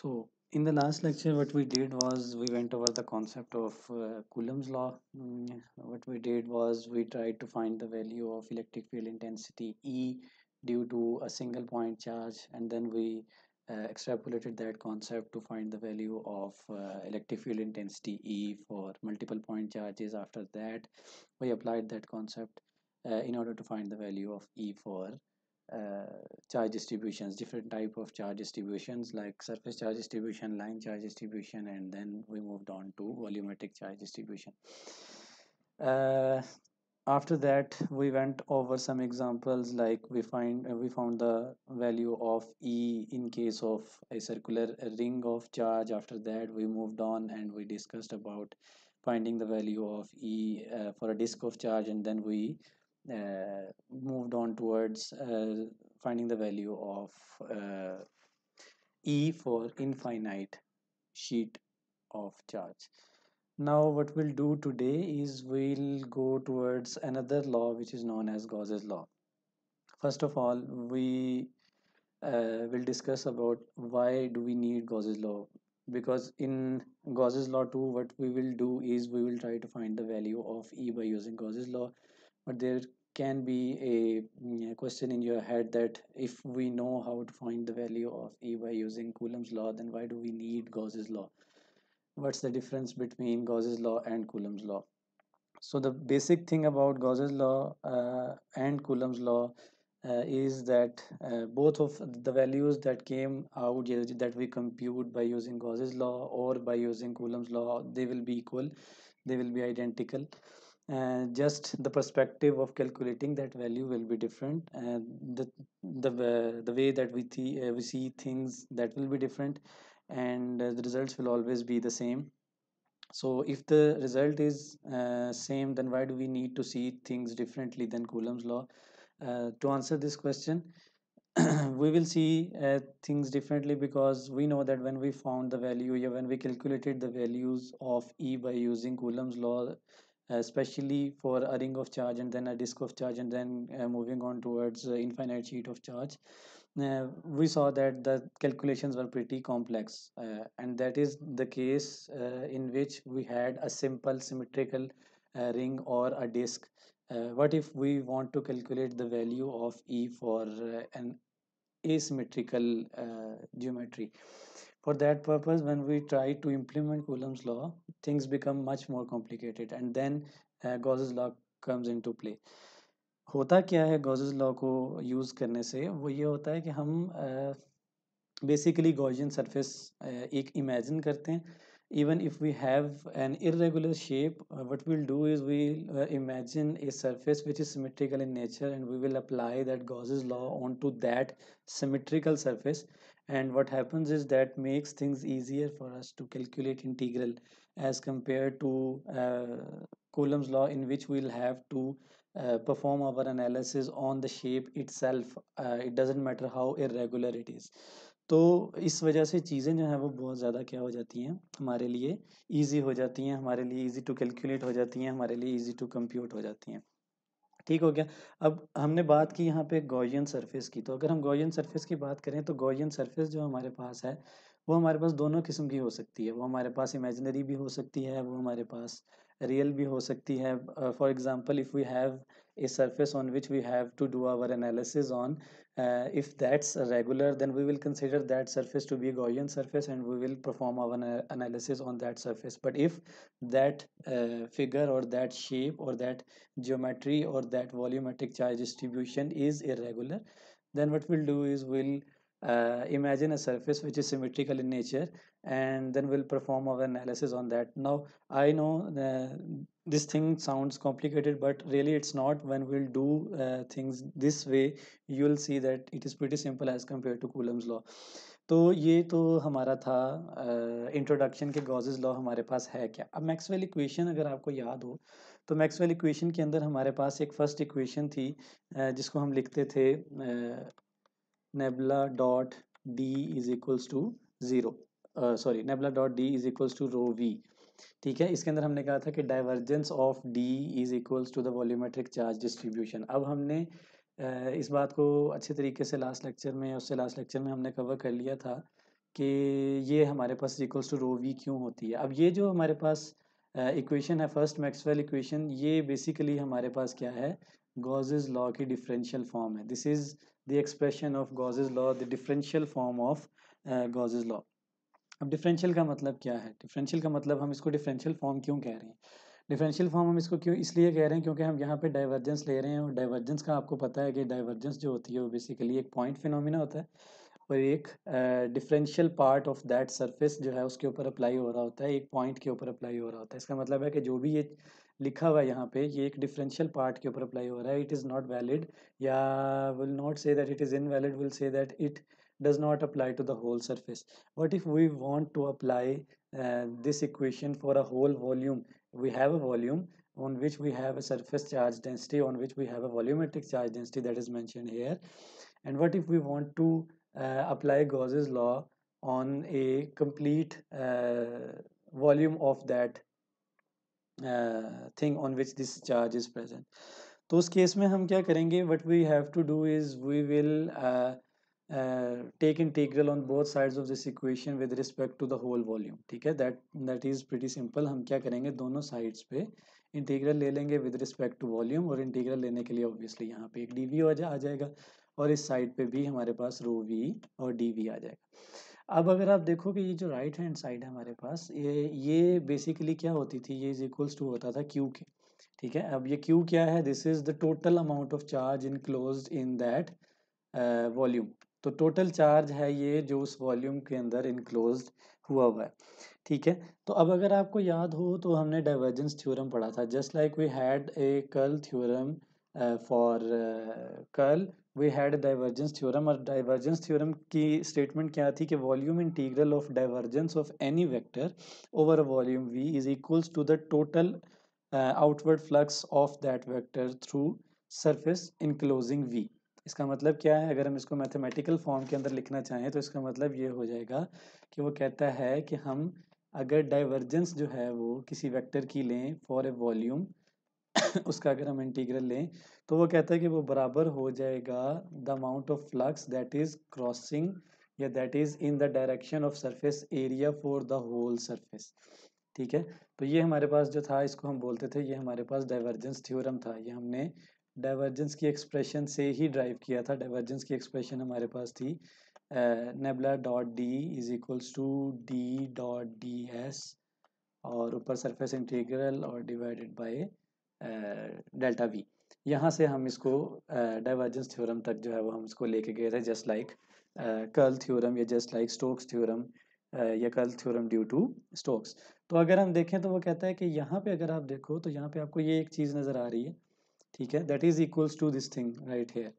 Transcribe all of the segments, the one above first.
So, in the last lecture, what we did was we went over the concept of uh, Coulomb's law. Mm, what we did was we tried to find the value of electric field intensity E due to a single point charge, and then we uh, extrapolated that concept to find the value of uh, electric field intensity E for multiple point charges. After that, we applied that concept uh, in order to find the value of E for uh, charge distributions different type of charge distributions like surface charge distribution line charge distribution and then we moved on to volumetric charge distribution uh, after that we went over some examples like we find uh, we found the value of e in case of a circular ring of charge after that we moved on and we discussed about finding the value of e uh, for a disk of charge and then we uh, moved on towards uh, finding the value of uh, E for infinite sheet of charge. Now what we'll do today is we'll go towards another law which is known as Gauss's law. First of all, we uh, will discuss about why do we need Gauss's law because in Gauss's law too what we will do is we will try to find the value of E by using Gauss's law but there can be mm, a question in your head that if we know how to find the value of E by using Coulomb's law, then why do we need Gauss's law? What's the difference between Gauss's law and Coulomb's law? So the basic thing about Gauss's law uh, and Coulomb's law uh, is that uh, both of the values that came out that we compute by using Gauss's law or by using Coulomb's law, they will be equal, they will be identical uh, just the perspective of calculating that value will be different and the the, uh, the way that we, uh, we see things that will be different and uh, the results will always be the same so if the result is uh, same then why do we need to see things differently than coulomb's law uh, to answer this question we will see things differently because we know that when we found the value yeah, when we calculated the values of e by using coulomb's law especially for a ring of charge and then a disk of charge and then uh, moving on towards uh, infinite sheet of charge uh, we saw that the calculations were pretty complex uh, and that is the case uh, in which we had a simple symmetrical uh, ring or a disk what if we want to calculate the value of e for an asymmetrical geometry for that purpose when we try to implement coulomb's law things become much more complicated and then uh, Gauss's law comes into play होता क्या है Gauss's law को use करने से वो ये होता है कि हम बेसिकली गॉजियन सरफेस एक इमेजिन करते हैं even if we have an irregular shape uh, what we'll do is we we'll, uh, imagine a surface which is symmetrical in nature and we will apply that Gauss's law onto that symmetrical surface and what happens is that makes things easier for us to calculate integral as compared to uh, Coulomb's law in which we'll have to uh, perform our analysis on the shape itself uh, it doesn't matter how irregular it is तो इस वजह से चीज़ें जो हैं वो बहुत ज़्यादा क्या हो जाती हैं हमारे लिए ईजी हो जाती हैं हमारे लिए ईजी टू कैलकुलेट हो जाती हैं हमारे लिए ईजी टू कंप्यूट हो जाती हैं ठीक हो गया अब हमने बात की यहाँ पे गोयन सरफेस की तो अगर हम गोयन सरफेस की बात करें तो गोयन सरफेस जो हमारे पास है वो हमारे पास दोनों किस्म की हो सकती है वो हमारे पास इमेजनरी भी हो सकती है वो हमारे पास real भी हो सकती है for example if we have a surface on which we have to do our analysis on uh, if that's regular then we will consider that surface to be a Gaussian surface and we will perform our analysis on that surface but if that uh, figure or that shape or that geometry or that volumetric charge distribution is irregular then what we'll do is we'll uh, imagine a surface which is symmetrical in nature and then we'll perform our analysis on that now i know uh, this thing sounds complicated but really it's not when we'll do uh, things this way you will see that it is pretty simple as compared to coulomb's law तो ये तो हमारा था introduction के गॉजेज law हमारे पास है क्या अब मैक्सवेल इक्वेशन अगर आपको याद हो तो मैक्सवेल इक्वेशन के अंदर हमारे पास एक फर्स्ट इक्वेशन थी uh, जिसको हम लिखते थे nabla dot D is equals to zero sorry nabla dot D is equals to rho v ठीक है इसके अंदर हमने कहा था कि divergence of D is equals to the volumetric charge distribution अब हमने इस बात को अच्छे तरीके से लास्ट लेक्चर में उससे लास्ट लेक्चर में हमने कवर कर लिया था कि ये हमारे पास इक्वल्स टू रो वी क्यों होती है अब ये जो हमारे पास इक्वेशन uh, है फर्स्ट मैक्सवेल इक्वेशन ये बेसिकली हमारे पास क्या है गॉजेज लॉ की डिफरेंशियल फॉर्म है this is the expression of Gauss's law the differential form of Gauss's law अब डिफरेंशियल का मतलब क्या है डिफरेंशियल का मतलब हम इसको डिफरेंशियल फॉर्म क्यों कह रहे हैं डिफरेंशियल फॉर्म हम इसको क्यों इसलिए कह रहे हैं क्योंकि हम यहाँ पे डाइवर्जेंस ले रहे हैं और डाइवर्जेंस का आपको पता है कि डाइवर्जेंस जो होती है वो बेसिकली एक पॉइंट फिनोमिना होता है और एक differential part of that surface जो है उसके ऊपर अप्लाई हो रहा होता है एक पॉइंट के ऊपर अप्लाई हो रहा होता है इसका मतलब है कि जो भी ये लिखा हुआ है यहाँ पे ये एक डिफरेंशियल पार्ट के ऊपर अप्लाई हो रहा है इट इज़ नॉट वैलिड या we'll not say that it is invalid we'll say that it does not apply to the whole surface But if we want to apply uh, this equation for a whole volume we have a volume on which we have a surface charge density on which we have a volumetric charge density that is mentioned here and what if we want to uh, apply Gauss's law on a complete uh, volume of that uh, thing on which this charge is present? तो उस case में हम क्या करेंगे what we have to do is Uh, take integral on both sides of this equation with respect to the whole volume ठीक है that that is pretty simple हम क्या करेंगे दोनों sides पे इंटीग्रल ले लेंगे विद रिस्पेक्ट टू वॉल्यूम और इंटीग्रल लेने के लिए ऑब्वियसली यहाँ पे एक डी वी जा, आ जाएगा और इस साइड पे भी हमारे पास रो वी और डी वी आ जाएगा अब अगर आप देखो कि ये जो राइट हैंड साइड है हमारे पास ये ये बेसिकली क्या होती थी ये इज इक्वल्स टू होता था क्यू के ठीक है अब ये क्यू क्या है this is the total amount of charge enclose in that volume तो टोटल चार्ज है ये जो उस वॉल्यूम के अंदर इनक्लोज हुआ हुआ है ठीक है तो अब अगर आपको याद हो तो हमने डाइवर्जेंस थ्योरम पढ़ा था just like we had a curl theorem for curl we had divergence theorem और डाइवर्जेंस थ्योरम की स्टेटमेंट क्या थी कि volume integral of divergence of any vector over volume V is equals to the total outward flux of that vector through surface enclosing V इसका मतलब क्या है अगर हम इसको मैथमेटिकल फॉर्म के अंदर लिखना चाहें तो इसका मतलब ये हो जाएगा कि वो कहता है कि हम अगर डाइवर्जेंस जो है वो किसी वेक्टर की लें फॉर ए वॉल्यूम उसका अगर हम इंटीग्रल लें तो वो कहता है कि वो बराबर हो जाएगा the amount of flux that is crossing या that is in the direction of surface area for the whole surface ठीक है तो ये हमारे पास जो था इसको हम बोलते थे ये हमारे पास डाइवर्जेंस थ्योरम था ये हमने डाइवर्जेंस की एक्सप्रेशन से ही ड्राइव किया था डाइवर्जेंस की एक्सप्रेशन हमारे पास थी nabla dot D is equals to D dot D S और ऊपर सरफेस इंटीग्रल और डिवाइडेड बाय डेल्टा वी यहाँ से हम इसको डाइवर्जेंस uh, थ्योरम तक जो है वो हम इसको लेके गए थे जस्ट लाइक कर्ल थ्योरम या जस्ट लाइक स्टोक्स थ्योरम या curl theorem due to Stokes तो अगर हम देखें तो वो कहता है कि यहाँ पे अगर आप देखो तो यहाँ पे आपको ये एक चीज़ नज़र आ रही है ठीक है that is equals to this thing right here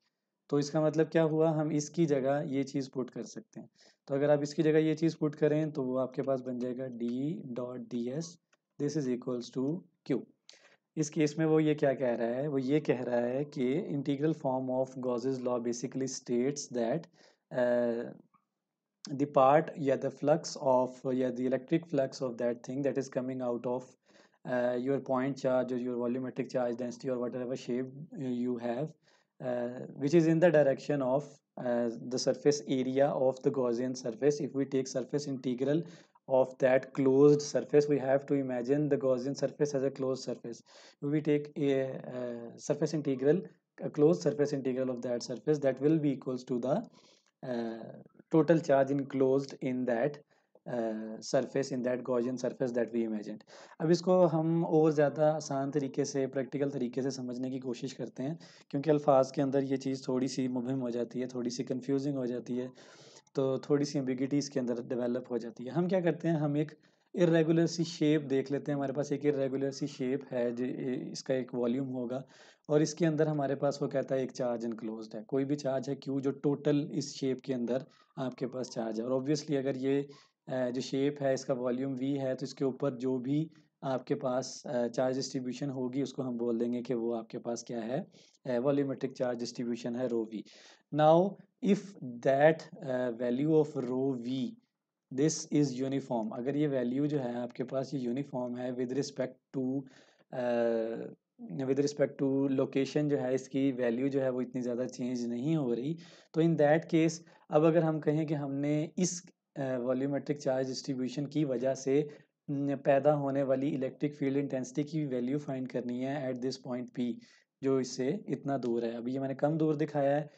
तो इसका मतलब क्या हुआ हम इसकी जगह ये चीज़ पुट कर सकते हैं तो अगर आप इसकी जगह ये चीज़ पुट करें तो वो आपके पास बन जाएगा D dot D S this is equals to Q इस केस में वो ये क्या कह रहा है वो ये कह रहा है कि integral form of Gauss's law basically states that the part या द फ्लक्स ऑफ या the electric flux of that thing that is coming out of uh, your point charge or your volumetric charge density or whatever shape you have uh, which is in the direction of uh, the surface area of the Gaussian surface if we take surface integral of that closed surface we have to imagine the Gaussian surface as a closed surface if we take a uh, surface integral a closed surface integral of that surface that will be equals to the uh, total charge enclosed in that surface in that Gaussian surface that we imagine अब इसको हम और ज़्यादा आसान तरीके से practical तरीके से समझने की कोशिश करते हैं क्योंकि अल्फाज के अंदर ये चीज़ थोड़ी सी मुहिम हो जाती है थोड़ी सी कन्फ्यूजिंग हो जाती है तो थोड़ी सी एम्बिगिटी इसके अंदर डेवलप हो जाती है हम क्या करते हैं हम एक इरेगुलर सी शेप देख लेते हैं हमारे पास एक इरेगुलर सी शेप है जो इसका एक वॉल्यूम होगा और इसके अंदर हमारे पास वो कहता है एक चार्ज इनक्लोज है कोई भी चार्ज है क्यू जो टोटल इस शेप के अंदर आपके पास चार्ज है और ऑब्वियसली अगर ये जो शेप है इसका वॉल्यूम वी है तो इसके ऊपर जो भी आपके पास चार्ज डिस्ट्रीब्यूशन होगी उसको हम बोल देंगे कि वो आपके पास क्या है वॉल्यूमेट्रिक चार्ज डिस्ट्रीब्यूशन है rho v now if that value of rho v this is uniform अगर ये वैल्यू जो है आपके पास ये यूनिफॉर्म है with respect to with respect to location जो है इसकी वैल्यू जो है वो इतनी ज़्यादा चेंज नहीं हो रही तो इन दैट केस अब अगर हम कहें कि हमने इस वॉल्यूमेट्रिक चार्ज डिस्ट्रीब्यूशन की वजह से पैदा होने वाली इलेक्ट्रिक फील्ड इंटेंसिटी की वैल्यू फाइंड करनी है एट दिस पॉइंट पी जो इससे इतना दूर है अभी ये मैंने कम दूर दिखाया है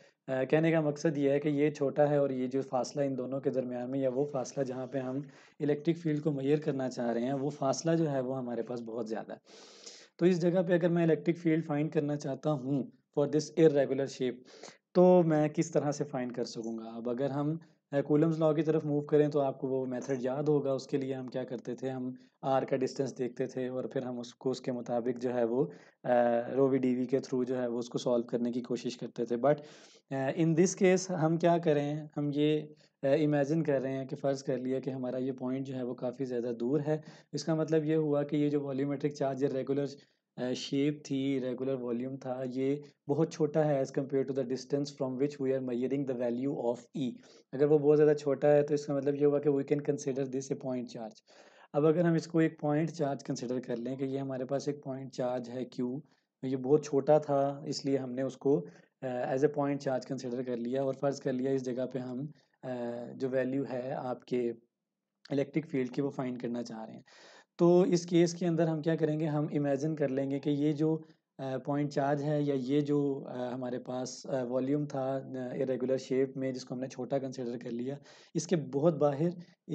कहने का मकसद ये है कि ये छोटा है और ये जो फासला इन दोनों के दरमियान में या वो फासला जहाँ पे हम इलेक्ट्रिक फील्ड को मैयर करना चाह रहे हैं वो फासला जो है वो हमारे पास बहुत ज़्यादा है तो इस जगह पे अगर मैं इलेक्ट्रिक फील्ड फाइंड करना चाहता हूँ फॉर दिस इरेगुलर शेप तो मैं किस तरह से फाइंड कर सकूँगा अब अगर हम कोलम्स लॉ की तरफ मूव करें तो आपको वो मेथड याद होगा उसके लिए हम क्या करते थे हम आर का डिस्टेंस देखते थे और फिर हम उसको उसके मुताबिक जो है वो रोवी डीवी के थ्रू जो है वो उसको सॉल्व करने की कोशिश करते थे बट इन दिस केस हम क्या करें हम ये इमेजिन कर रहे हैं कि फ़र्ज़ कर लिया कि हमारा ये पॉइंट जो है वो काफ़ी ज़्यादा दूर है इसका मतलब ये हुआ कि ये जो वॉल्यूमेट्रिक चार्ज रेगुलर शेप थी रेगुलर वॉल्यूम था ये बहुत छोटा है as compare to the distance from which we are measuring the value of E अगर वो बहुत ज़्यादा छोटा है तो इसका मतलब ये हुआ कि we can consider this a point charge अब अगर हम इसको एक पॉइंट चार्ज कंसिडर कर लें कि ये हमारे पास एक पॉइंट चार्ज है क्यू तो ये बहुत छोटा था इसलिए हमने उसको as a point charge consider कर लिया और फ़र्ज़ कर लिया इस जगह पर हम uh, जो वैल्यू है आपके इलेक्ट्रिक फील्ड की वो फाइंड करना चाह रहे हैं तो इस केस के अंदर हम क्या करेंगे हम इमेजिन कर लेंगे कि ये जो पॉइंट चार्ज है या ये जो हमारे पास वॉल्यूम था इरेगुलर शेप में जिसको हमने छोटा कंसिडर कर लिया इसके बहुत बाहर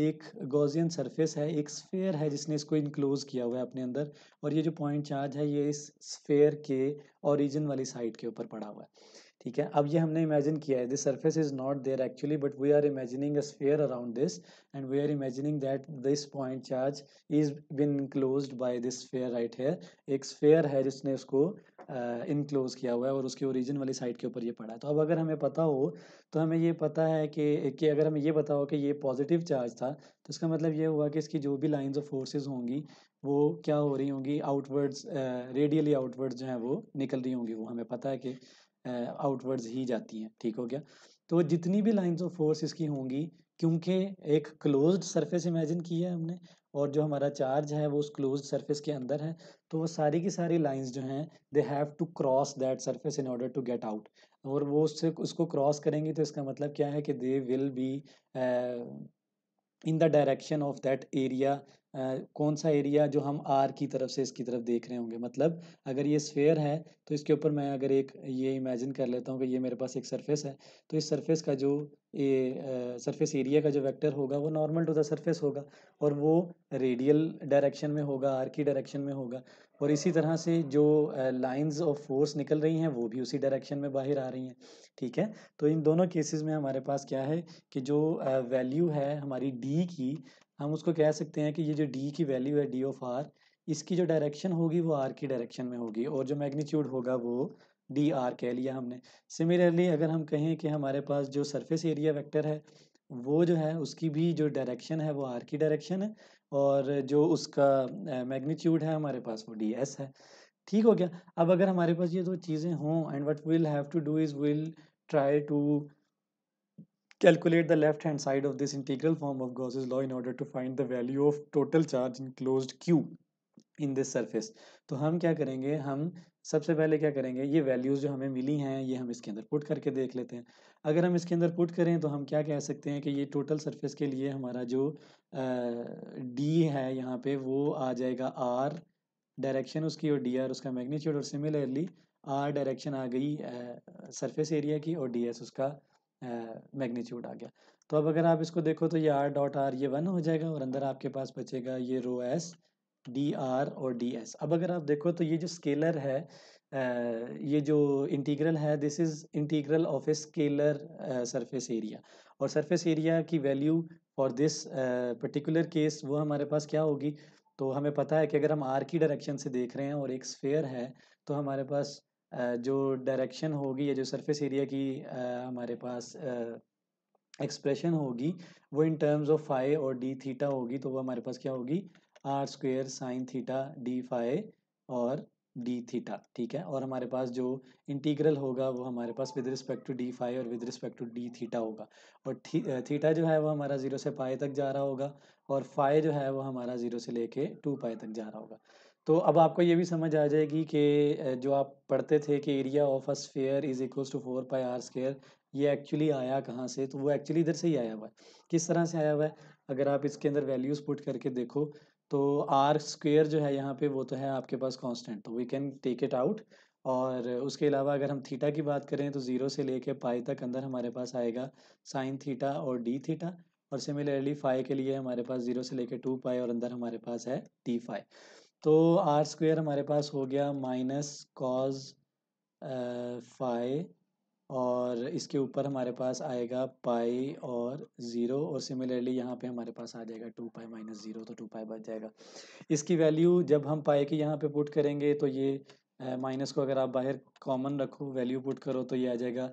एक गोजियन सरफेस है एक स्फेयर है जिसने इसको इनक्लोज किया हुआ है अपने अंदर और ये जो पॉइंट चार्ज है ये इस स्फेयर के ओरिजिन वाली साइड के ऊपर पड़ा हुआ है ठीक है अब ये हमने इमेजिन किया है this surface is not there actually but we are imagining a sphere around this and we are imagining that this point charge is being enclose by this sphere right here एक sphere है जिसने उसको enclose uh, किया हुआ है और उसके origin वाली साइड के ऊपर ये पड़ा है तो अब अगर हमें पता हो तो हमें ये पता है कि कि अगर हमें ये पता हो कि ये पॉजिटिव चार्ज था तो इसका मतलब ये हुआ कि इसकी जो भी लाइंस ऑफ फोर्सेस होंगी वो क्या हो रही होंगी आउटवर्ड्स रेडियली आउटवर्ड्स जो हैं वो निकल रही होंगी वो हमें पता है कि आउटवर्ड्स ही जाती हैं ठीक हो गया तो जितनी भी लाइंस ऑफ फोर्स इसकी होंगी क्योंकि एक क्लोज्ड सरफेस इमेजिन की है हमने और जो हमारा चार्ज है वो उस क्लोज सरफेस के अंदर है तो वो सारी की सारी लाइंस जो हैं they have to cross that surface in order to get out और वो उससे उसको क्रॉस करेंगी तो इसका मतलब क्या है कि they will be in the direction of that area कौन सा एरिया जो हम आर की तरफ से इसकी तरफ देख रहे होंगे मतलब अगर ये स्फेयर है तो इसके ऊपर मैं अगर एक ये इमेजिन कर लेता हूँ कि ये मेरे पास एक सरफेस है तो इस सरफेस का जो ये सरफेस एरिया का जो वेक्टर होगा वो नॉर्मल टू द सरफेस होगा और वो रेडियल डायरेक्शन में होगा आर की डायरेक्शन में होगा और इसी तरह से जो लाइंस ऑफ फोर्स निकल रही हैं वो भी उसी डायरेक्शन में बाहर आ रही हैं ठीक है तो इन दोनों केसेस में हमारे पास क्या है कि जो वैल्यू है हमारी डी की हम उसको कह सकते हैं कि ये जो डी की वैल्यू है डी ऑफ आर इसकी जो डायरेक्शन होगी वो आर की डायरेक्शन में होगी और जो मैग्नीट्यूड होगा वो डी आर कह लिया हमने सिमिलरली अगर हम कहें कि हमारे पास जो सरफेस एरिया वेक्टर है वो जो है उसकी भी जो डायरेक्शन है वो आर की डायरेक्शन है और जो उसका मैग्नीट्यूड है हमारे पास वो डी एस है ठीक हो गया अब अगर हमारे पास ये दो चीज़ें हों and what we'll have to do is we'll try to calculate the left hand side of this integral form of Gauss is law in order to find the value of total charge enclose Q in this surface तो हम क्या करेंगे हम सबसे पहले क्या करेंगे ये वैल्यूज़ जो हमें मिली हैं ये हम इसके अंदर पुट करके देख लेते हैं अगर हम इसके अंदर पुट करें तो हम क्या कह सकते हैं कि ये टोटल सरफेस के लिए हमारा जो डी है यहाँ पे वो आ जाएगा आर डायरेक्शन उसकी और डी आर उसका मैग्नीट्यूड और सिमिलरली आर डायरेक्शन आ गई सरफेस एरिया की और डी एस उसका मैग्नीट्यूड आ गया तो अब अगर आप इसको देखो तो ये आर डॉट आर ये वन हो जाएगा और अंदर आपके पास बचेगा ये रो एस डी आर और डी एस अब अगर आप देखो तो ये जो स्केलर है ये जो इंटीग्रल है this is integral of a scalar surface area और सरफेस एरिया की value for this particular case वो हमारे पास क्या होगी तो हमें पता है कि अगर हम आर की डायरेक्शन से देख रहे हैं और एक स्फेयर है तो हमारे पास जो डायरेक्शन होगी या जो सरफेस एरिया की हमारे पास एक्सप्रेशन होगी वो इन टर्म्स ऑफ फाइव और डी थीटा होगी तो वो हमारे पास क्या होगी R square sine theta D phi और डी थीटा ठीक है और हमारे पास जो इंटीग्रल होगा वो हमारे पास with respect to D phi और with respect to D theta होगा और थी, थीटा जो है वो हमारा जीरो से पाए तक जा रहा होगा और फाई जो है वो हमारा जीरो से लेके टू पाए तक जा रहा होगा तो अब आपको ये भी समझ आ जाएगी कि जो आप पढ़ते थे कि area of a sphere is equals to four pi R square ये एक्चुअली आया कहाँ से तो वो एक्चुअली इधर से ही आया हुआ है किस तरह से आया हुआ है अगर आप इसके अंदर वैल्यूज़ पुट करके देखो तो आर स्क्वेयर जो है यहाँ पे वो तो है आपके पास कांस्टेंट तो we can take it out और उसके अलावा अगर हम थीटा की बात करें तो ज़ीरो से लेके पाई तक अंदर हमारे पास आएगा साइन थीटा और डी थीटा और सिमिलरली फाई के लिए हमारे पास ज़ीरो से लेके टू पाई और अंदर हमारे पास है टी फाई तो आर स्क्वेयर हमारे पास हो गया माइनस कॉज फाई और इसके ऊपर हमारे पास आएगा पाई और ज़ीरो और सिमिलरली यहाँ पे हमारे पास आ जाएगा टू पाई माइनस ज़ीरो तो टू पाई बच जाएगा इसकी वैल्यू जब हम पाई की यहाँ पे पुट करेंगे तो ये माइनस को अगर आप बाहर कॉमन रखो वैल्यू पुट करो तो ये आ जाएगा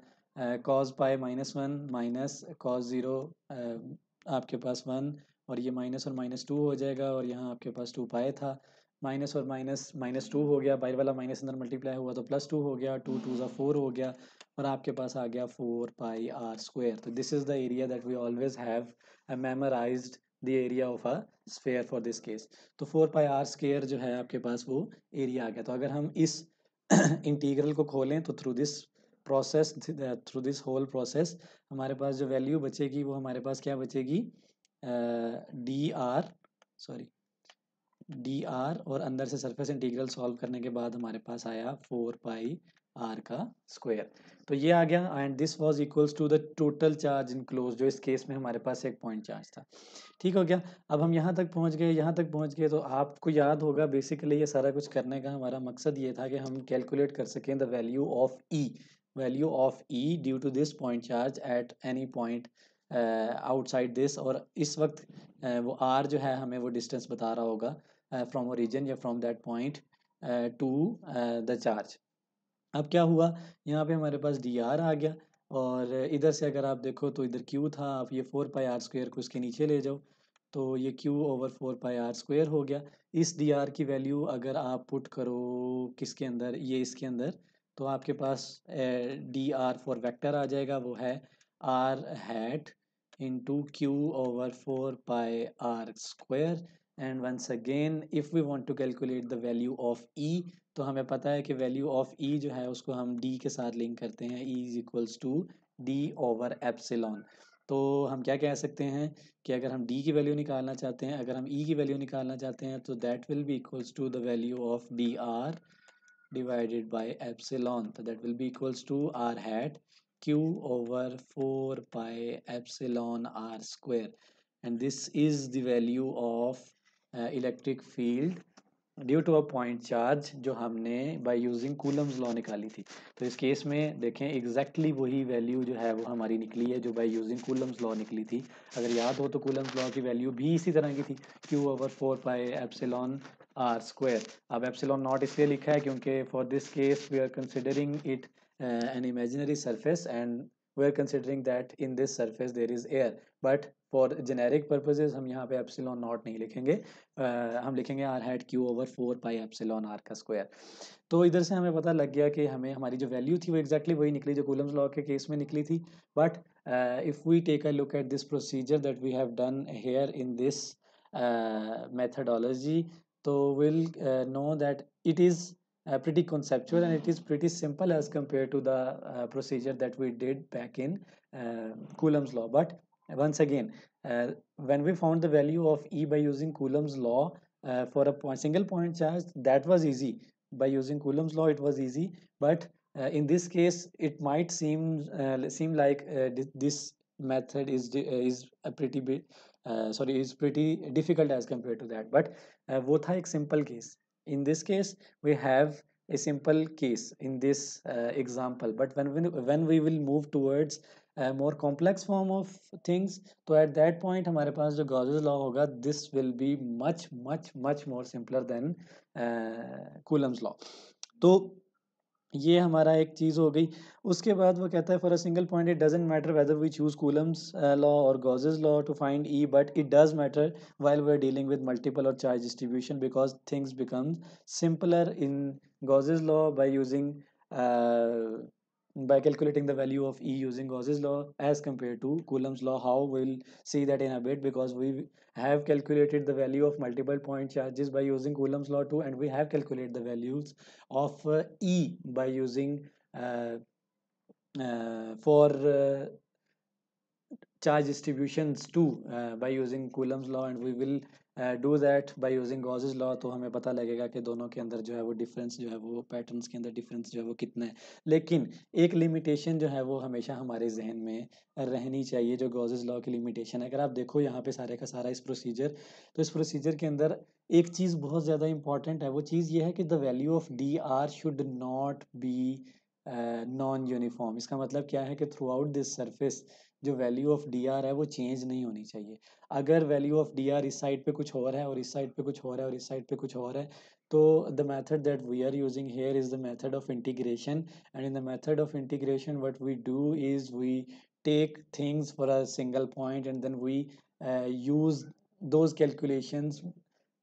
cos pi minus one minus cos zero आपके पास वन और ये माइनस और माइनस टू हो जाएगा और यहाँ आपके पास टू पाए था माइनस और माइनस माइनस टू हो गया बाहर वाला माइनस अंदर मल्टीप्लाई हुआ तो प्लस टू हो गया टू टू ज़ा फोर हो गया और आपके पास आ गया फोर पाई आर स्क्वेयर तो this is the area that we always have memorise the area of a sphere for this case तो फोर पाई आर स्क्वेयर जो है आपके पास वो एरिया आ गया तो अगर हम इस इंटीग्रल को खोलें तो through this process through this whole process हमारे पास जो वैल्यू बचेगी वो हमारे पास क्या बचेगी D R sorry D R और अंदर से सरफेस इंटीग्रल सॉल्व करने के बाद हमारे पास आया फोर पाई आर का स्क्वायर तो ये आ गया and this was equals to the total charge enclosed जो इस केस में हमारे पास एक पॉइंट चार्ज था ठीक हो गया अब हम यहाँ तक पहुँच गए यहाँ तक पहुँच गए तो आपको याद होगा बेसिकली ये सारा कुछ करने का हमारा मकसद ये था कि हम कैलकुलेट कर सकें the value of E value of E due to this point charge at any point outside this और इस वक्त uh, वो आर जो है हमें वो डिस्टेंस बता रहा होगा फ्रॉम uh, ओरिजिन या from that point to the charge अब क्या हुआ यहाँ पे हमारे पास डी आर आ गया और इधर से अगर आप देखो तो इधर क्यू था आप ये फोर पाई आर स्क्वेयर को इसके नीचे ले जाओ तो ये Q over four pi R square हो गया इस डी आर की वैल्यू अगर आप पुट करो किसके अंदर ये इसके अंदर तो आपके पास डी आर फॉर वैक्टर आ जाएगा वो है R hat into Q over four pi R square and once again if we want to calculate the value of E तो हमें पता है कि वैल्यू ऑफ ई जो है उसको हम डी के साथ लिंक करते हैं E is equals to D over epsilon तो हम क्या कह सकते हैं कि अगर हम डी की वैल्यू निकालना चाहते हैं अगर हम ई e की वैल्यू निकालना चाहते हैं तो that will be equals to the value of D R divided by epsilon तो that will be equals to R hat q over 4 pi epsilon r square and this is the value of electric field due to a point charge जो हमने bye using Coulomb's law निकाली थी तो इस case में देखें exactly exactly वही value जो है वो हमारी निकली है जो बाय यूजिंग कूलम्स लॉ निकली थी अगर याद हो तो कूलम्स लॉ की वैल्यू भी इसी तरह की थी Q over four pi epsilon R square अब एप्सिलॉन नॉट इसलिए लिखा है क्योंकि for this case we are considering it an imaginary surface and we are considering that in this surface there is air but for generic purposes हम यहाँ पे epsilon not नहीं लिखेंगे uh, हम लिखेंगे R hat Q over four pi epsilon R का square तो इधर से हमें पता लग गया कि हमें हमारी जो वैल्यू थी वो एग्जैक्टली exactly वही निकली जो कूलम्स लॉ के केस में निकली थी but if we take a look at this procedure that we have done here in this methodology तो will know that it is Uh, pretty conceptual and it is pretty simple as compared to the uh, procedure that we did back in uh, Coulomb's law but once again uh, when we found the value of E by using Coulomb's law uh, for a point, single point charge that was easy by using Coulomb's law it was easy but in this case it might seem seem like this method is is a pretty bit sorry is pretty difficult as compared to that but uh, wo tha ek simple case in this case we have a simple case in this uh, example but when we, when we will move towards a more complex form of things so at that point हमारे पास जो Gauss's law this will be much much much more simpler than uh, Coulomb's law So ये हमारा एक चीज़ हो गई उसके बाद वो कहता है for a single point it doesn't matter whether we choose Coulomb's law or Gauss's law to find E but it does matter while we are dealing with multiple or charge distribution because things become simpler in Gauss's law by using by calculating the value of E using Gauss's law as compared to Coulomb's law how we'll see that in a bit because we have calculated the value of multiple point charges by using Coulomb's law too and we have calculated the values of uh, E by using uh, uh, for uh, charge distributions too uh, by using Coulomb's law and we will uh, do that by using Gauss's तो हमें पता लगेगा कि दोनों के अंदर जो है वो डिफरेंस जो है वो पैटर्न्स के अंदर डिफरेंस जो है वो कितना है लेकिन एक लिमिटेशन जो है वो हमेशा हमारे जहन में रहनी चाहिए जो गॉजेज लॉ की लिमिटेशन है अगर आप देखो यहाँ पे सारे का सारा इस प्रोसीजर तो इस प्रोसीजर के अंदर एक चीज़ बहुत ज़्यादा इंपॉर्टेंट है वो चीज़ ये है कि the value of D R should not be non uniform इसका मतलब क्या है कि थ्रू आउट दिस सर्फेस जो वैल्यू ऑफ डी है वो चेंज नहीं होनी चाहिए अगर वैल्यू ऑफ डी इस साइड पे कुछ और है और इस साइड पे कुछ और है और इस साइड पे कुछ और है तो the method that we are using here is the method of integration and in the method of integration what we do is we take things for a single point and then we use those calculation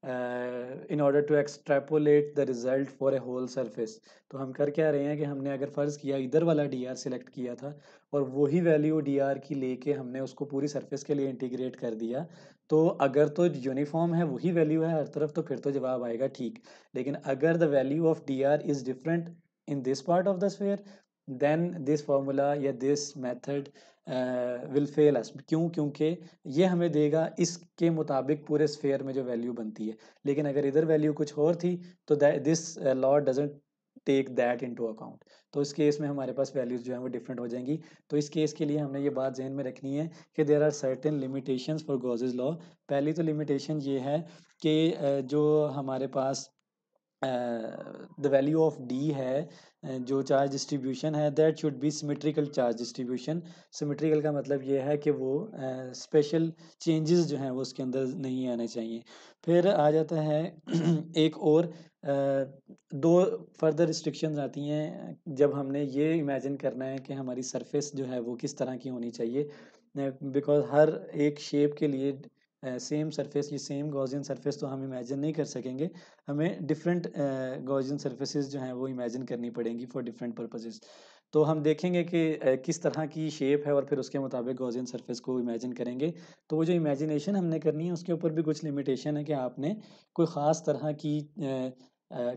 in order to extrapolate the result for a whole surface तो हम कर क्या रहे हैं कि हमने अगर फ़र्ज़ किया इधर वाला डी आर सेलेक्ट किया था और वही वैल्यू डी आर की लेके हमने उसको पूरी सरफेस के लिए इंटीग्रेट कर दिया तो अगर तो यूनिफॉर्म है वही वैल्यू है हर तरफ तो फिर तो जवाब आएगा ठीक लेकिन अगर the value of D R is different in this part of the sphere then this formula या this method will fail us क्यों क्योंकि ये हमें देगा इसके मुताबिक पूरे स्फेयर में जो वैल्यू बनती है लेकिन अगर इधर वैल्यू कुछ और थी तो this law doesn't take that into account तो इस केस में हमारे पास वैल्यूज़ जो हैं वो डिफरेंट हो जाएंगी तो इस केस के लिए हमने ये बात जहन में रखनी है कि there are certain limitation for Gauss's law पहली तो लिमिटेशन ये है कि uh, जो हमारे पास द वैल्यू ऑफ डी है जो चार्ज डिस्ट्रीब्यूशन है that should be symmetrical charge distribution symmetrical का मतलब ये है कि वो स्पेशल uh, चेंजेस जो हैं वो उसके अंदर नहीं आने चाहिए फिर आ जाता है एक और Uh, दो फर्दर रिस्ट्रिक्शन आती हैं जब हमने ये इमेजिन करना है कि हमारी सरफेस जो है वो किस तरह की होनी चाहिए बिकॉज हर एक शेप के लिए सेम सरफेस ये सेम गॉजियन सरफेस तो हम इमेजिन नहीं कर सकेंगे हमें डिफरेंट गॉजियन सरफेसेस जो हैं वो इमेजिन करनी पड़ेंगी फॉर डिफरेंट पर्पसेस तो हम देखेंगे कि किस तरह की शेप है और फिर उसके मुताबिक गॉजियन सरफेस को इमेजिन करेंगे तो वो जो इमेजिनेशन हमने करनी है उसके ऊपर भी कुछ लिमिटेशन है कि आपने कोई ख़ास तरह की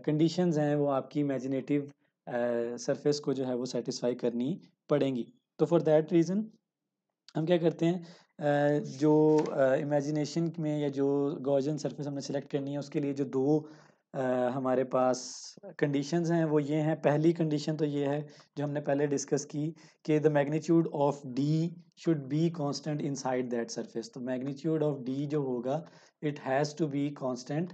कंडीशन हैं वो आपकी इमेजिनेटिव सरफेस को जो है वो सेटिस्फाई करनी पड़ेंगी तो फॉर दैट रीज़न हम क्या करते हैं जो इमेजिनेशन में या जो गॉर्जन सरफेस हमने सेलेक्ट करनी है उसके लिए जो दो हमारे पास कंडीशंस हैं वो ये हैं पहली कंडीशन तो ये है जो हमने पहले डिस्कस की कि the magnitude of D should be constant inside that surface तो मैग्नीट्यूड ऑफ डी जो होगा it has to be constant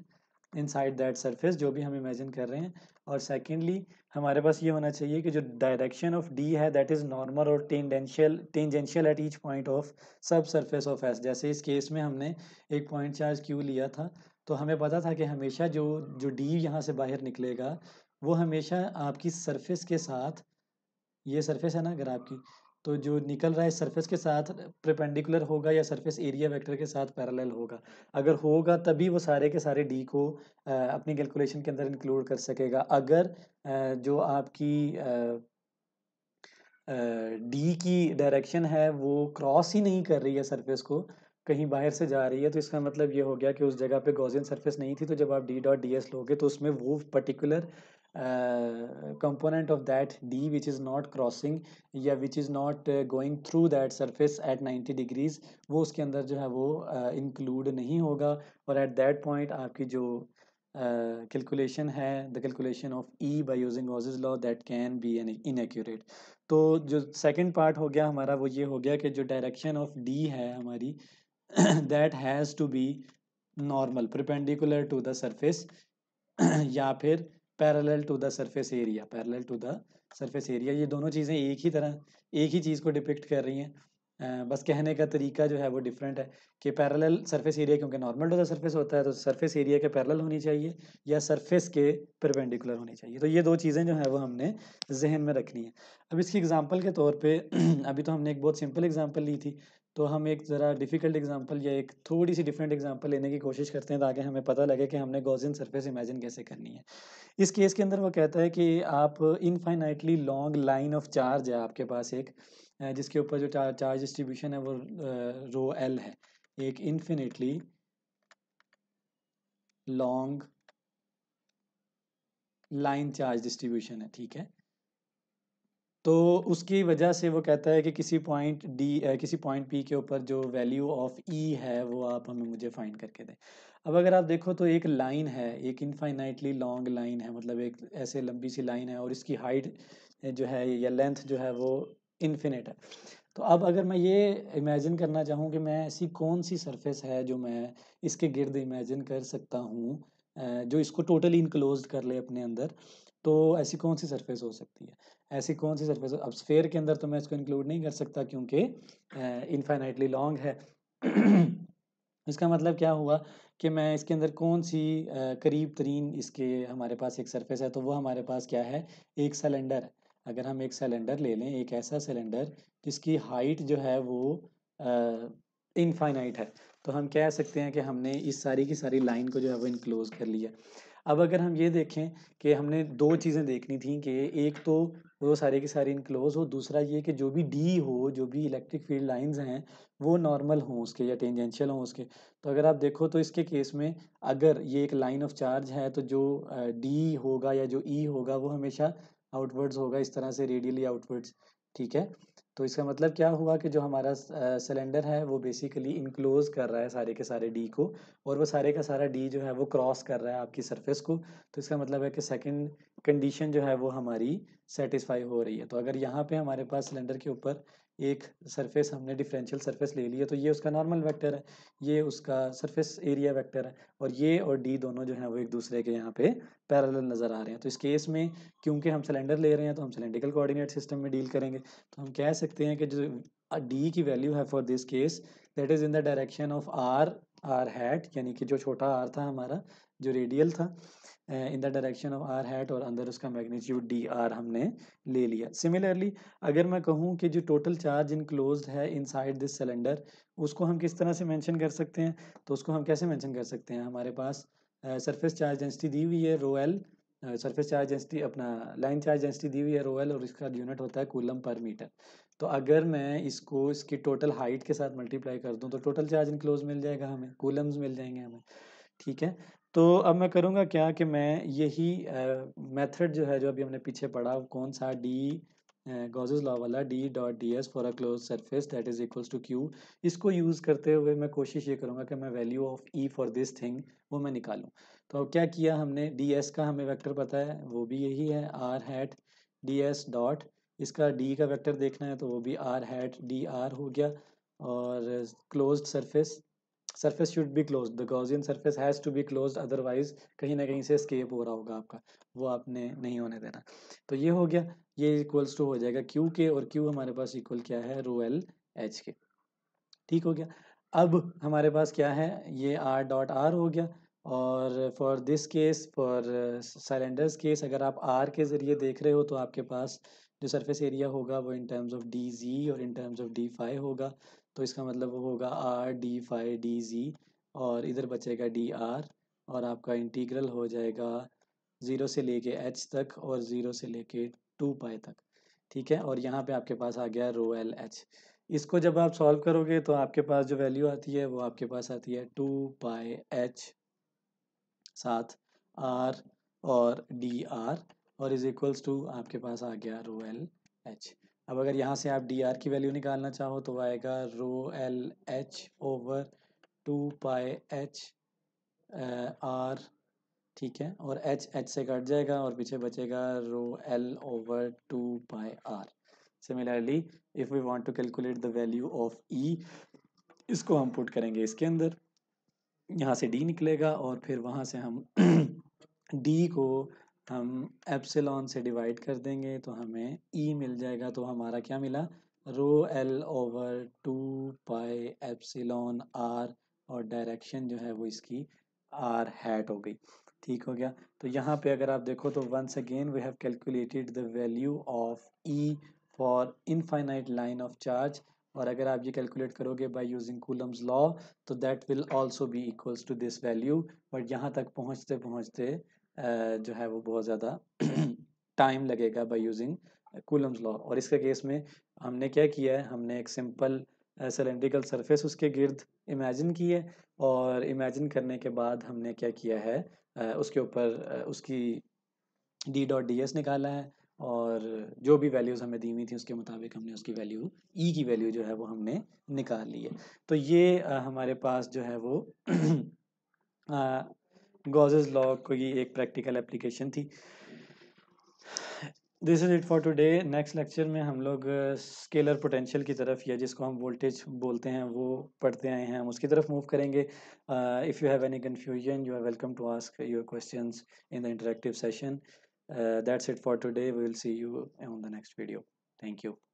inside that surface जो भी हम इमेजिन कर रहे हैं और सेकेंडली हमारे पास ये होना चाहिए कि जो डायरेक्शन ऑफ डी है that is normal or tangential tangential at each point of sub surface of S जैसे इस केस में हमने एक पॉइंट चार्ज क्यू लिया था तो हमें पता था कि हमेशा जो जो डी यहाँ से बाहर निकलेगा वो हमेशा आपकी सरफेस के साथ ये सरफेस है ना अगर आपकी तो जो निकल रहा है सरफेस के साथ प्रपेंडिकुलर होगा या सरफेस एरिया वेक्टर के साथ पैरेलल होगा अगर होगा तभी वो सारे के सारे डी को आ, अपनी कैलकुलेशन के अंदर इंक्लूड कर सकेगा अगर आ, जो आपकी डी की डायरेक्शन है वो क्रॉस ही नहीं कर रही है सरफेस को कहीं बाहर से जा रही है तो इसका मतलब ये हो गया कि उस जगह पे गॉजियन सरफेस नहीं थी तो जब आप डी डॉट डी एस लोगे तो उसमें वो particular component uh, component of that d which is not crossing या which is not uh, going through that surface at 90 degrees वो उसके अंदर जो है वो इंक्लूड uh, नहीं होगा और एट दैट पॉइंट आपकी जो कैलकुलेशन uh, है the calculation of E by using is law that can be an inaccurate तो जो सेकेंड पार्ट हो गया हमारा वो ये हो गया कि जो डायरेक्शन ऑफ डी है हमारी that has to be normal perpendicular to the surface या फिर parallel to the surface area parallel to the surface area ये दोनों चीज़ें एक ही तरह एक ही चीज़ को डिपिक्ट कर रही हैं बस कहने का तरीका जो है वो डिफरेंट है कि पैरेलल सरफेस एरिया क्योंकि नॉर्मल टू द सरफेस होता है तो सरफेस एरिया के पैरेलल होनी चाहिए या सरफेस के परपेंडिकुलर होनी चाहिए तो ये दो चीज़ें जो है वो हमने जहन में रखनी है अब इसकी एग्जांपल के तौर पे अभी तो हमने एक बहुत सिंपल एग्जांपल ली थी तो हम एक ज़रा डिफ़िकल्ट एग्जांपल या एक थोड़ी सी डिफरेंट एग्जांपल लेने की कोशिश करते हैं ताकि हमें पता लगे कि हमने गोजिन सरफेस इमेजिन कैसे करनी है इस केस के अंदर वो कहता है कि आप infinitely long line of charge है आपके पास एक जिसके ऊपर जो चार, चार्ज डिस्ट्रीब्यूशन है वो रो एल है एक infinitely long line charge distribution है ठीक है तो उसकी वजह से वो कहता है कि किसी पॉइंट डी किसी पॉइंट पी के ऊपर जो वैल्यू ऑफ ई है वो आप हमें मुझे फाइंड करके दें अब अगर आप देखो तो एक लाइन है एक इनफाइनाइटली लॉन्ग लाइन है मतलब एक ऐसे लंबी सी लाइन है और इसकी हाइट जो है या लेंथ जो है वो इन्फिनेट है तो अब अगर मैं ये इमेजिन करना चाहूँ कि मैं ऐसी कौन सी सरफेस है जो मैं इसके गिर्द इमेजिन कर सकता हूँ जो इसको टोटली इनक्लोज कर ले अपने अंदर तो ऐसी कौन सी सरफेस हो सकती है ऐसी कौन सी सरफेस अब स्फेयर के अंदर तो मैं इसको इंक्लूड नहीं कर सकता क्योंकि इनफाइनाइटली लॉन्ग है इसका मतलब क्या हुआ कि मैं इसके अंदर कौन सी करीब तरीन इसके हमारे पास एक सरफेस है तो वो हमारे पास क्या है एक सिलेंडर अगर हम एक सिलेंडर ले लें एक ऐसा सिलेंडर जिसकी हाइट जो है वो इनफाइनाइट है तो हम कह सकते हैं कि हमने इस सारी की सारी लाइन को जो है वो इनक्लोज कर लिया अब अगर हम ये देखें कि हमने दो चीज़ें देखनी थी कि एक तो वो सारे के सारे इनक्लोज हो दूसरा ये कि जो भी डी हो जो भी इलेक्ट्रिक फील्ड लाइंस हैं वो नॉर्मल हों उसके या टेंजेंशियल हों उसके तो अगर आप देखो तो इसके केस में अगर ये एक लाइन ऑफ चार्ज है तो जो डी होगा या जो ई e होगा वो हमेशा आउटवर्ड्स होगा इस तरह से रेडियली आउटवर्ड्स ठीक है तो इसका मतलब क्या हुआ कि जो हमारा सिलेंडर है वो बेसिकली इनक्लोज कर रहा है सारे के सारे डी को और वो सारे का सारा डी जो है वो क्रॉस कर रहा है आपकी सरफेस को तो इसका मतलब है कि सेकंड कंडीशन जो है वो हमारी सेटिस्फाई हो रही है तो अगर यहाँ पे हमारे पास सिलेंडर के ऊपर एक सरफेस हमने डिफरेंशियल सरफेस ले लिया तो ये उसका नॉर्मल वेक्टर है ये उसका सरफेस एरिया वेक्टर है और ये और डी दोनों जो है वो एक दूसरे के यहाँ पे पैरेलल नज़र आ रहे हैं तो इस केस में क्योंकि हम सिलेंडर ले रहे हैं तो हम सिलेंडिकल कोऑर्डिनेट सिस्टम में डील करेंगे तो हम कह सकते हैं कि जो डी की वैल्यू है for this case that is in the direction of R R hat यानी कि जो छोटा आर था हमारा जो रेडियल था in the direction of R hat और अंदर उसका मैग्नीट्यूड डी आर हमने ले लिया सिमिलरली अगर मैं कहूँ कि जो टोटल चार्ज इनक्लोज है इन साइड दिस सिलेंडर उसको हम किस तरह से मैंशन कर सकते हैं तो उसको हम कैसे मैंशन कर सकते हैं हमारे पास सरफेस चार्ज डेंसिटी दी हुई है rho L surface charge density अपना लाइन चार्ज डेंसिटी दी हुई है रो एल और इसका यूनिट होता है कूलम पर मीटर तो अगर मैं इसको इसकी टोटल हाइट के साथ मल्टीप्लाई कर दूं तो टोटल चार्ज इनक्लोज मिल जाएगा हमें कूलम्स मिल जाएंगे हमें ठीक है तो अब मैं करूँगा क्या कि मैं यही मेथड जो है जो अभी हमने पीछे पढ़ा कौन सा डी गोजेज लॉ वाला D dot D S for a closed surface that is equals to Q इसको यूज़ करते हुए मैं कोशिश ये करूँगा कि मैं value of E for this thing वो मैं निकालूँ तो क्या किया हमने डी एस का हमें वैक्टर पता है वो भी यही है R hat D S dot इसका डी का वेक्टर देखना है तो वो भी आर हैट डी आर हो गया और closed surface surface should be close the Gaussian surface has to be close otherwise कहीं ना कहीं से स्केप हो रहा होगा आपका वो आपने नहीं होने देना तो ये हो गया ये इक्वल्स टू हो जाएगा क्यू के और क्यू हमारे पास इक्वल क्या है रो एल एच के ठीक हो गया अब हमारे पास क्या है ये आर डॉट आर हो गया और for this case for cylinders case अगर आप आर के ज़रिए देख रहे हो तो आपके पास जो सरफेस एरिया होगा वो in terms of D Z और in terms of D phi होगा तो इसका मतलब वो होगा R D phi D Z और इधर बचेगा डी आर और आपका इंटीग्रल हो जाएगा ज़ीरो से लेके एच तक और ज़ीरो से लेके टू पाई तक ठीक है और यहाँ पे आपके पास आ गया रो एल एच इसको जब आप सॉल्व करोगे तो आपके पास जो वैल्यू आती है वो आपके पास आती है टू पाई एच साथ आर और डी आर और इज इक्वल्स टू आपके पास आ गया रो एल एच अब अगर यहाँ से आप डी आर की वैल्यू निकालना चाहो तो आएगा rho L H over two pi H R ठीक है और एच एच से कट जाएगा और पीछे बचेगा rho L over two pi R similarly if we want to calculate the value of E e, इसको हम पुट करेंगे इसके अंदर यहाँ से डी निकलेगा और फिर वहाँ से हम डी को हम एप्सिलॉन से डिवाइड कर देंगे तो हमें ई e मिल जाएगा तो हमारा क्या मिला rho L over two pi epsilon R और डायरेक्शन जो है वो इसकी आर हैट हो गई ठीक हो गया तो यहाँ पे अगर आप देखो तो once again we have calculated the value of E for infinite line of charge और अगर आप ये कैलकुलेट करोगे बाय यूजिंग कूलम्स लॉ तो that will also be equals to this value but यहाँ तक पहुँचते पहुँचते जो है वो बहुत ज़्यादा टाइम लगेगा बाई यूजिंग कूलम्स लॉ और इसके केस में हमने क्या किया है हमने एक सिंपल सिलेंड्रिकल सरफेस उसके गिर्द इमेजिन की है और इमेजिन करने के बाद हमने क्या किया है उसके ऊपर उसकी डी डॉट डी एस निकाला है और जो भी वैल्यूज़ हमें दी हुई थी उसके मुताबिक हमने उसकी वैल्यू ई e की वैल्यू जो है वो हमने निकाल ली है तो ये हमारे पास जो है वो गॉजेज लॉ की एक प्रैक्टिकल एप्लीकेशन थी this is it for today next lecture में हम लोग स्केलर uh, पोटेंशियल की तरफ या जिसको हम वोल्टेज बोलते हैं वो पढ़ते आए हैं हम उसकी तरफ मूव करेंगे if you have any confusion you are welcome to ask your question in the interactive session that's it for today we will see you on the next video thank you